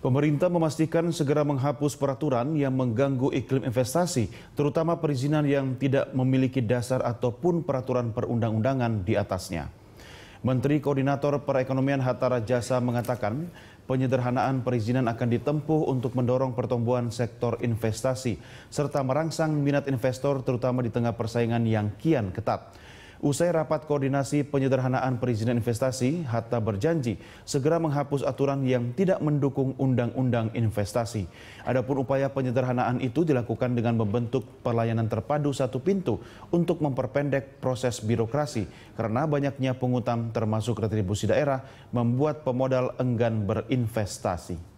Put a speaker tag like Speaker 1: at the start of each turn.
Speaker 1: Pemerintah memastikan segera menghapus peraturan yang mengganggu iklim investasi, terutama perizinan yang tidak memiliki dasar ataupun peraturan perundang-undangan di atasnya. Menteri Koordinator Perekonomian Hatta Rajasa mengatakan, penyederhanaan perizinan akan ditempuh untuk mendorong pertumbuhan sektor investasi, serta merangsang minat investor terutama di tengah persaingan yang kian ketat. Usai rapat koordinasi penyederhanaan perizinan investasi, Hatta berjanji segera menghapus aturan yang tidak mendukung undang-undang investasi. Adapun upaya penyederhanaan itu dilakukan dengan membentuk pelayanan terpadu satu pintu untuk memperpendek proses birokrasi karena banyaknya pengutang termasuk retribusi daerah membuat pemodal enggan berinvestasi.